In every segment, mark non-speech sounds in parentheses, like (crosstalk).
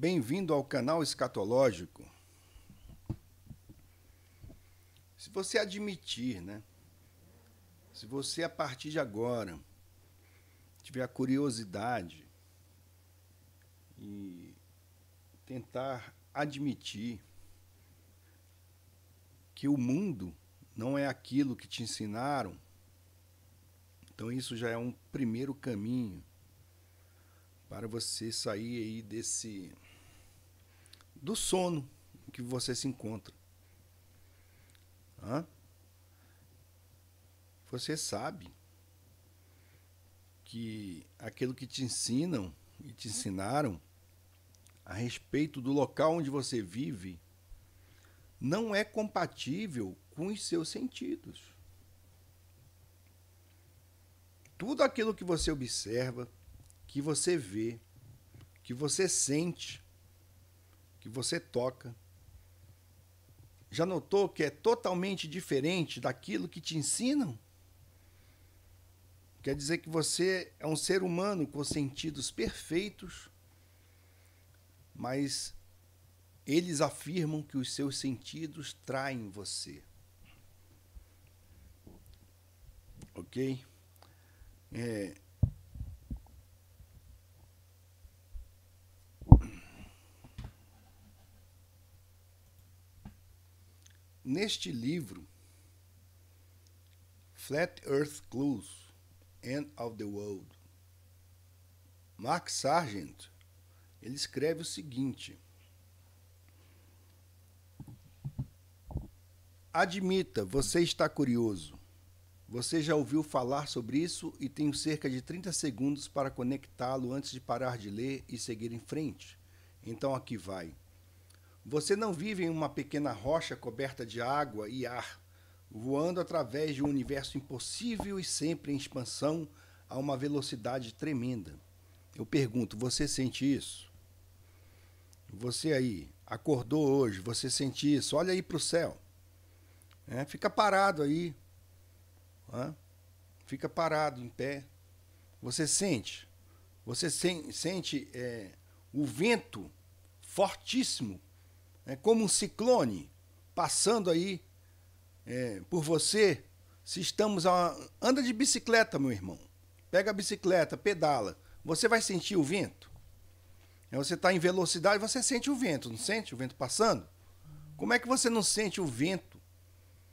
Bem-vindo ao canal escatológico. Se você admitir, né? Se você a partir de agora tiver a curiosidade e tentar admitir que o mundo não é aquilo que te ensinaram, então isso já é um primeiro caminho para você sair aí desse do sono em que você se encontra. Hã? Você sabe que aquilo que te ensinam e te ensinaram a respeito do local onde você vive não é compatível com os seus sentidos. Tudo aquilo que você observa, que você vê, que você sente, que você toca. Já notou que é totalmente diferente daquilo que te ensinam? Quer dizer que você é um ser humano com sentidos perfeitos, mas eles afirmam que os seus sentidos traem você. Ok? É, Neste livro, Flat Earth Clues, End of the World, Mark Sargent, ele escreve o seguinte: Admita, você está curioso. Você já ouviu falar sobre isso e tenho cerca de 30 segundos para conectá-lo antes de parar de ler e seguir em frente. Então aqui vai. Você não vive em uma pequena rocha coberta de água e ar, voando através de um universo impossível e sempre em expansão a uma velocidade tremenda. Eu pergunto, você sente isso? Você aí, acordou hoje, você sente isso? Olha aí para o céu. É, fica parado aí. fica parado em pé. Você sente? Você sen sente é, o vento fortíssimo é, como um ciclone passando aí é, por você. Se estamos a. Anda de bicicleta, meu irmão. Pega a bicicleta, pedala. Você vai sentir o vento. É, você está em velocidade, você sente o vento, não sente? O vento passando? Como é que você não sente o vento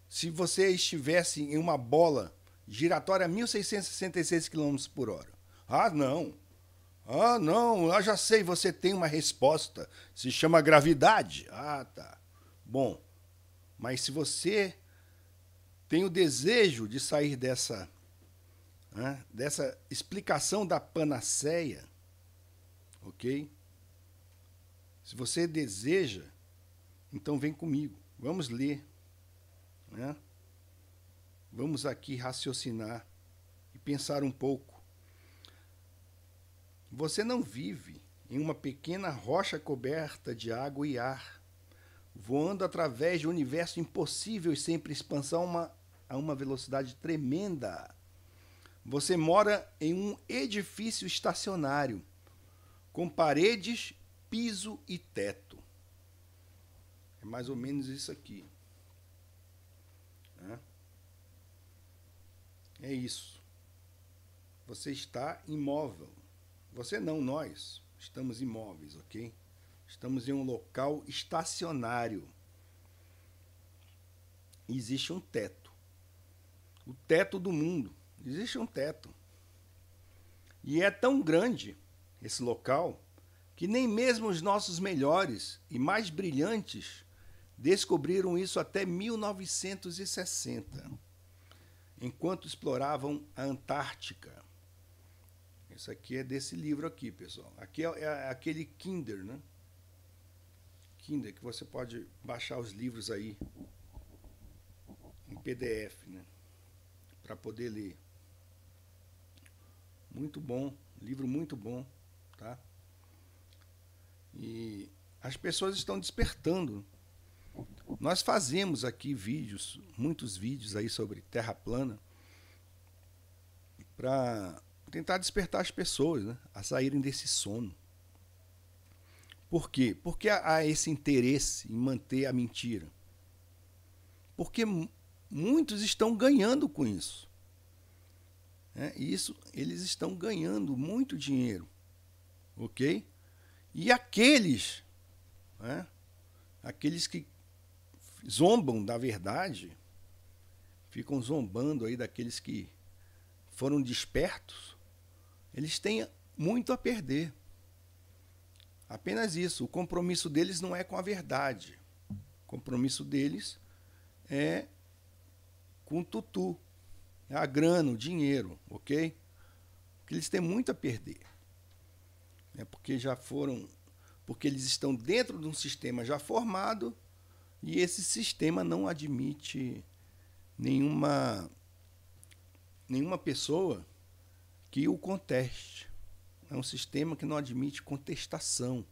se você estivesse em uma bola giratória a 1.666 km por hora? Ah, não. Ah, não, eu já sei, você tem uma resposta. Se chama gravidade. Ah, tá. Bom, mas se você tem o desejo de sair dessa, né, dessa explicação da panaceia, ok? Se você deseja, então vem comigo. Vamos ler. Né? Vamos aqui raciocinar e pensar um pouco você não vive em uma pequena rocha coberta de água e ar, voando através de um universo impossível e sempre expansão uma, a uma velocidade tremenda. Você mora em um edifício estacionário, com paredes, piso e teto. É mais ou menos isso aqui. É isso. Você está imóvel. Você não, nós estamos imóveis, ok? Estamos em um local estacionário. Existe um teto. O teto do mundo. Existe um teto. E é tão grande esse local que nem mesmo os nossos melhores e mais brilhantes descobriram isso até 1960, enquanto exploravam a Antártica. Isso aqui é desse livro aqui, pessoal. Aqui é, é aquele Kinder, né? Kinder que você pode baixar os livros aí em PDF, né? Para poder ler. Muito bom, livro muito bom, tá? E as pessoas estão despertando. Nós fazemos aqui vídeos, muitos vídeos aí sobre terra plana para tentar despertar as pessoas né, a saírem desse sono. Por quê? Porque há esse interesse em manter a mentira. Porque muitos estão ganhando com isso. É, isso eles estão ganhando muito dinheiro, ok? E aqueles, né, aqueles que zombam da verdade, ficam zombando aí daqueles que foram despertos, eles têm muito a perder. Apenas isso. O compromisso deles não é com a verdade. O compromisso deles é com tutu, é a grana, o dinheiro, ok? Porque eles têm muito a perder. É porque já foram. Porque eles estão dentro de um sistema já formado e esse sistema não admite nenhuma, nenhuma pessoa que o conteste. É um sistema que não admite contestação,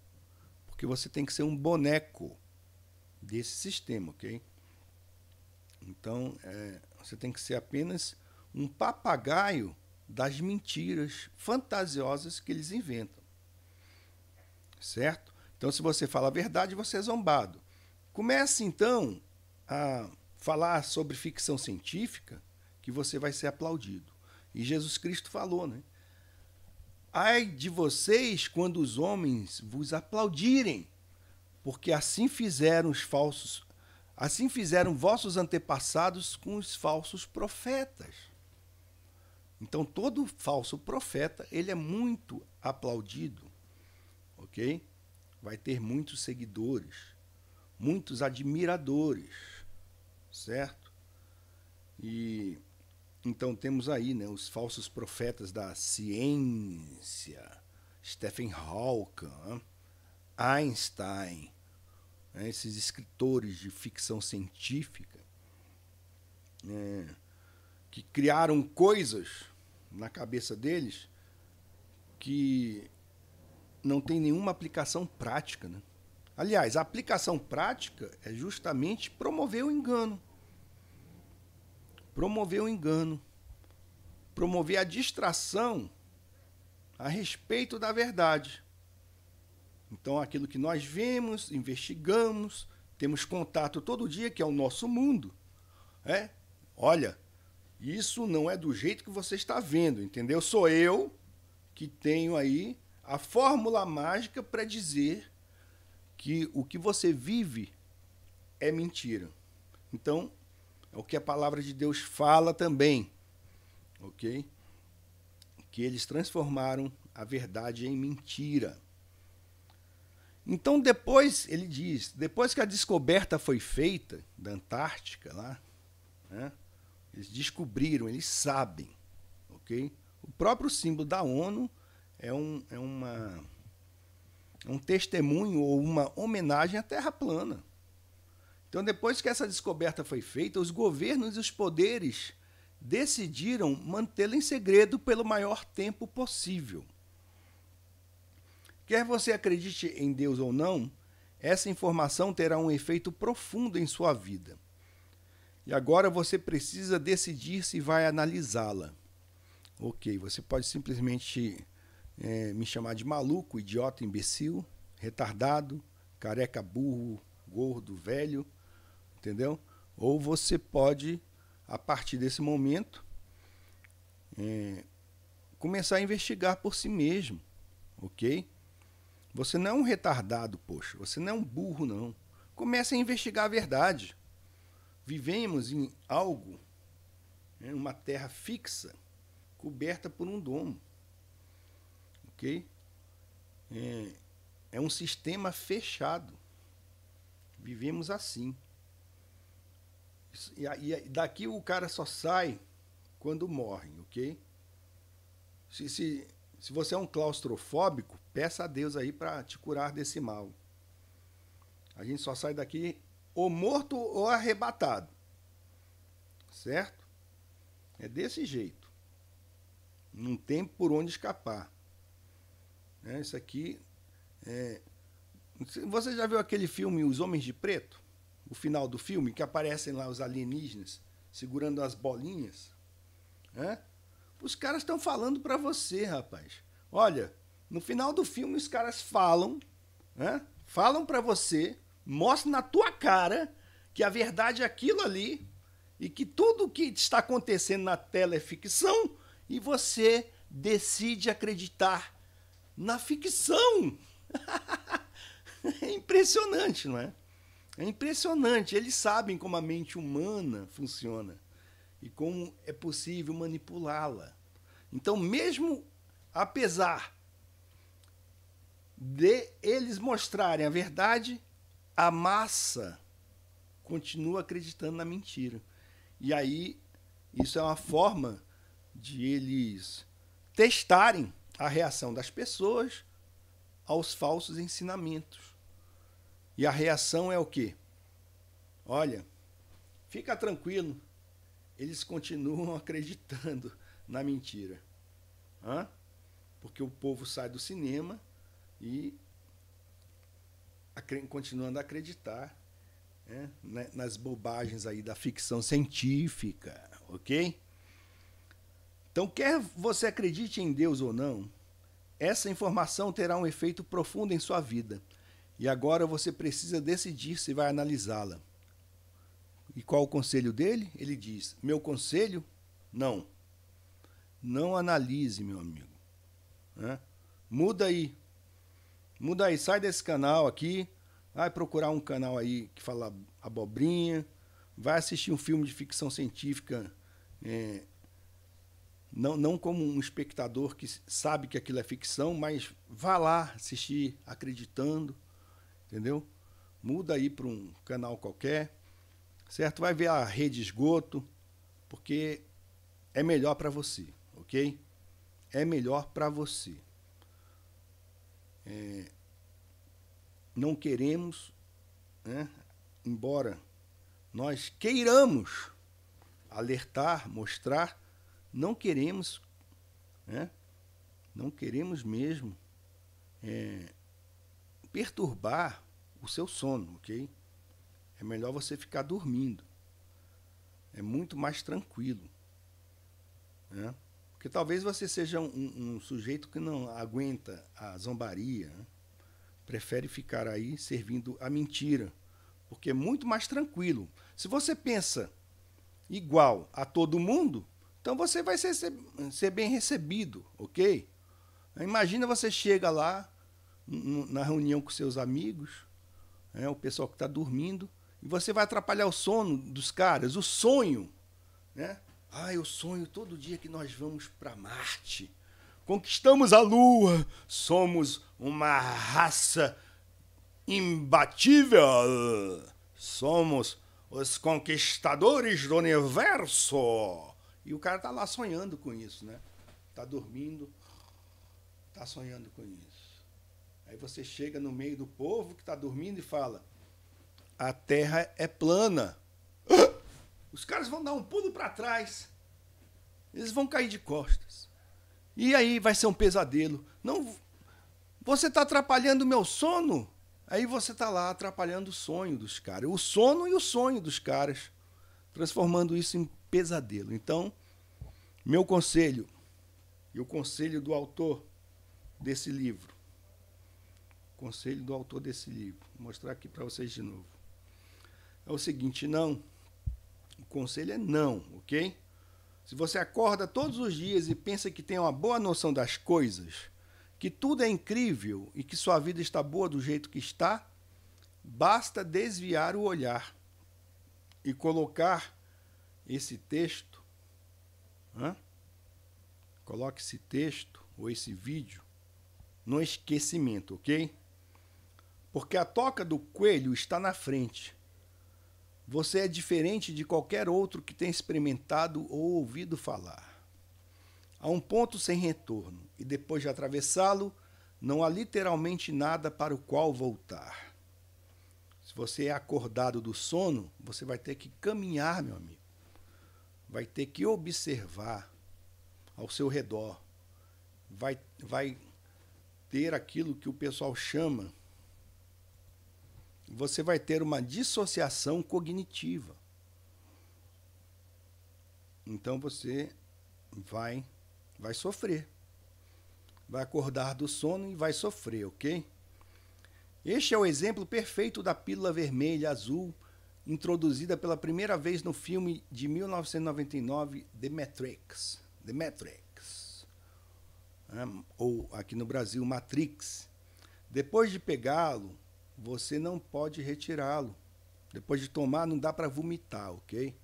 porque você tem que ser um boneco desse sistema, ok? Então, é, você tem que ser apenas um papagaio das mentiras fantasiosas que eles inventam. Certo? Então, se você fala a verdade, você é zombado. Comece então a falar sobre ficção científica, que você vai ser aplaudido. E Jesus Cristo falou, né? Ai de vocês quando os homens vos aplaudirem, porque assim fizeram os falsos, assim fizeram vossos antepassados com os falsos profetas. Então todo falso profeta, ele é muito aplaudido. OK? Vai ter muitos seguidores, muitos admiradores, certo? E então temos aí né, os falsos profetas da ciência, Stephen Hawking, né, Einstein, né, esses escritores de ficção científica né, que criaram coisas na cabeça deles que não tem nenhuma aplicação prática. Né? Aliás, a aplicação prática é justamente promover o engano promover o engano, promover a distração a respeito da verdade. Então, aquilo que nós vemos, investigamos, temos contato todo dia, que é o nosso mundo, é? olha, isso não é do jeito que você está vendo, entendeu? Sou eu que tenho aí a fórmula mágica para dizer que o que você vive é mentira. Então, é o que a palavra de Deus fala também, ok? Que eles transformaram a verdade em mentira. Então depois, ele diz, depois que a descoberta foi feita da Antártica lá, né, eles descobriram, eles sabem, ok? O próprio símbolo da ONU é, um, é uma, um testemunho ou uma homenagem à Terra plana. Então, depois que essa descoberta foi feita, os governos e os poderes decidiram mantê-la em segredo pelo maior tempo possível. Quer você acredite em Deus ou não, essa informação terá um efeito profundo em sua vida. E agora você precisa decidir se vai analisá-la. Ok, você pode simplesmente é, me chamar de maluco, idiota, imbecil, retardado, careca, burro, gordo, velho, entendeu? Ou você pode, a partir desse momento, é, começar a investigar por si mesmo, ok? Você não é um retardado, poxa, você não é um burro, não. Comece a investigar a verdade. Vivemos em algo, né, uma terra fixa, coberta por um domo, ok? É, é um sistema fechado. Vivemos assim. E, e daqui o cara só sai quando morre, ok? Se, se, se você é um claustrofóbico, peça a Deus aí para te curar desse mal. A gente só sai daqui ou morto ou arrebatado. Certo? É desse jeito. Não tem por onde escapar. É, isso aqui. É... Você já viu aquele filme Os Homens de Preto? o final do filme, que aparecem lá os alienígenas segurando as bolinhas, né? os caras estão falando para você, rapaz. Olha, no final do filme os caras falam, né? falam para você, mostram na tua cara que a verdade é aquilo ali e que tudo o que está acontecendo na tela é ficção e você decide acreditar na ficção. (laughs) é impressionante, não é? É impressionante, eles sabem como a mente humana funciona e como é possível manipulá-la. Então, mesmo apesar de eles mostrarem a verdade, a massa continua acreditando na mentira. E aí, isso é uma forma de eles testarem a reação das pessoas aos falsos ensinamentos. E a reação é o quê? Olha, fica tranquilo, eles continuam (laughs) acreditando na mentira. Hã? Porque o povo sai do cinema e continuando a acreditar né, nas bobagens aí da ficção científica, ok? Então, quer você acredite em Deus ou não, essa informação terá um efeito profundo em sua vida. E agora você precisa decidir se vai analisá-la. E qual o conselho dele? Ele diz: Meu conselho? Não. Não analise, meu amigo. Muda aí. Muda aí. Sai desse canal aqui. Vai procurar um canal aí que fala abobrinha. Vai assistir um filme de ficção científica. É, não, não como um espectador que sabe que aquilo é ficção, mas vá lá assistir acreditando entendeu? Muda aí para um canal qualquer, certo? Vai ver a rede esgoto, porque é melhor para você, ok? É melhor para você. É, não queremos, né, embora nós queiramos alertar, mostrar, não queremos, né, não queremos mesmo é, perturbar o seu sono, ok? É melhor você ficar dormindo. É muito mais tranquilo. Né? Porque talvez você seja um, um, sujeito que não aguenta a zombaria, né? prefere ficar aí servindo a mentira, porque é muito mais tranquilo. Se você pensa igual a todo mundo, então você vai ser, ser bem recebido, ok? Imagina você chega lá na reunião com seus amigos, né, o pessoal que está dormindo, e você vai atrapalhar o sono dos caras, o sonho. Né? Ah, eu sonho todo dia que nós vamos para Marte, conquistamos a Lua, somos uma raça imbatível, somos os conquistadores do universo. E o cara tá lá sonhando com isso, né? Tá dormindo, tá sonhando com isso. Aí você chega no meio do povo que está dormindo e fala: a terra é plana. (gasps) Os caras vão dar um pulo para trás. Eles vão cair de costas. E aí vai ser um pesadelo. Não, você está atrapalhando o meu sono. Aí você está lá atrapalhando o sonho dos caras, o sono e o sonho dos caras, transformando isso em pesadelo. Então, meu conselho e o conselho do autor desse livro conselho do autor desse livro. Vou mostrar aqui para vocês de novo. É o seguinte, não. O conselho é não, ok? Se você acorda todos os dias e pensa que tem uma boa noção das coisas, que tudo é incrível e que sua vida está boa do jeito que está, basta desviar o olhar e colocar esse texto, hein? coloque esse texto ou esse vídeo no esquecimento, ok? porque a toca do coelho está na frente. Você é diferente de qualquer outro que tenha experimentado ou ouvido falar. Há um ponto sem retorno, e depois de atravessá-lo, não há literalmente nada para o qual voltar. Se você é acordado do sono, você vai ter que caminhar, meu amigo. Vai ter que observar ao seu redor. Vai, vai ter aquilo que o pessoal chama você vai ter uma dissociação cognitiva. Então você vai vai sofrer. Vai acordar do sono e vai sofrer, OK? Este é o exemplo perfeito da pílula vermelha azul introduzida pela primeira vez no filme de 1999 The Matrix. The Matrix. Né? Ou aqui no Brasil Matrix. Depois de pegá-lo, você não pode retirá-lo. Depois de tomar, não dá para vomitar, ok?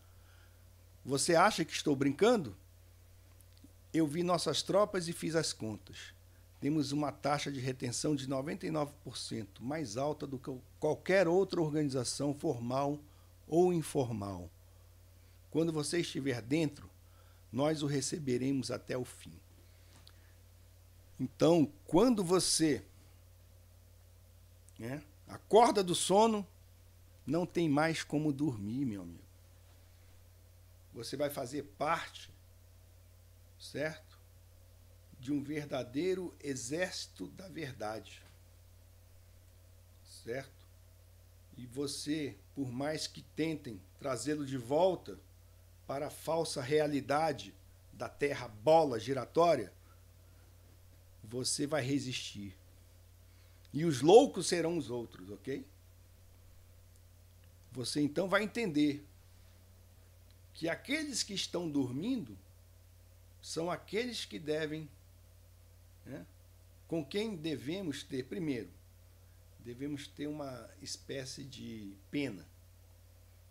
Você acha que estou brincando? Eu vi nossas tropas e fiz as contas. Temos uma taxa de retenção de 99%, mais alta do que qualquer outra organização formal ou informal. Quando você estiver dentro, nós o receberemos até o fim. Então, quando você né, Acorda do sono, não tem mais como dormir, meu amigo. Você vai fazer parte, certo? De um verdadeiro exército da verdade. Certo? E você, por mais que tentem trazê-lo de volta para a falsa realidade da terra bola giratória, você vai resistir e os loucos serão os outros, ok? Você então vai entender que aqueles que estão dormindo são aqueles que devem, né, com quem devemos ter, primeiro, devemos ter uma espécie de pena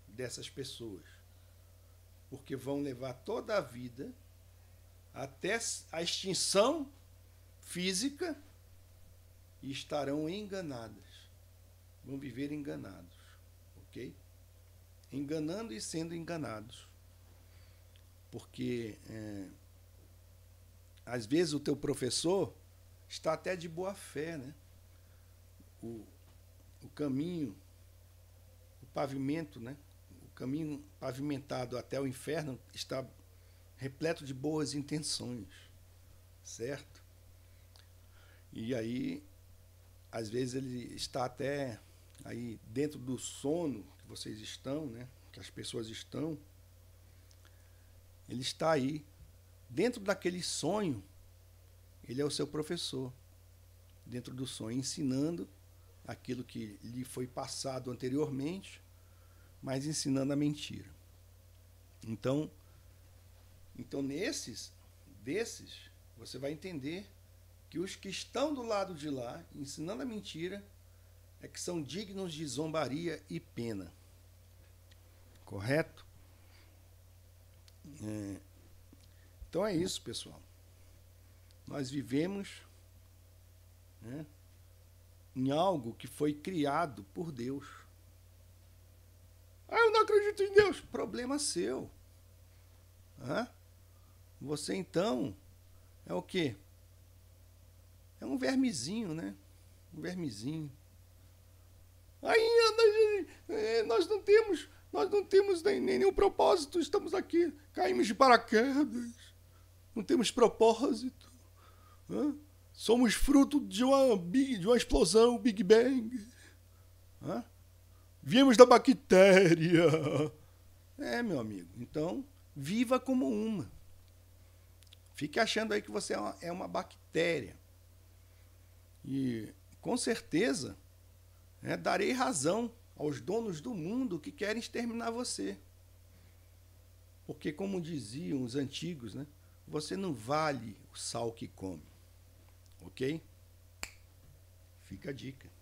dessas pessoas, porque vão levar toda a vida até a extinção física e estarão enganadas. Vão viver enganados, ok? Enganando e sendo enganados. Porque é, às vezes o teu professor está até de boa fé, né? O, o caminho, o pavimento, né? O caminho pavimentado até o inferno está repleto de boas intenções, certo? E aí às vezes ele está até aí dentro do sono que vocês estão, né? Que as pessoas estão. Ele está aí dentro daquele sonho. Ele é o seu professor dentro do sonho, ensinando aquilo que lhe foi passado anteriormente, mas ensinando a mentira. Então, então nesses desses você vai entender que os que estão do lado de lá, ensinando a mentira, é que são dignos de zombaria e pena. Correto? É. Então é isso, pessoal. Nós vivemos né, em algo que foi criado por Deus. Ah, eu não acredito em Deus. Problema seu. Hã? Você então é o quê? É um vermezinho, né? Um vermezinho. Aí, nós eh, não temos, nós não temos nem, nem nenhum propósito, estamos aqui, caímos de paraquedas, não temos propósito. Somos fruto de uma, de uma explosão, Big Bang. Né? Viemos da bactéria. É, meu amigo, então viva como uma. Fique achando aí que você é uma, é uma bactéria. E com certeza né, darei razão aos donos do mundo que querem exterminar você. Porque, como diziam os antigos, né, você não vale o sal que come. Ok? Fica a dica.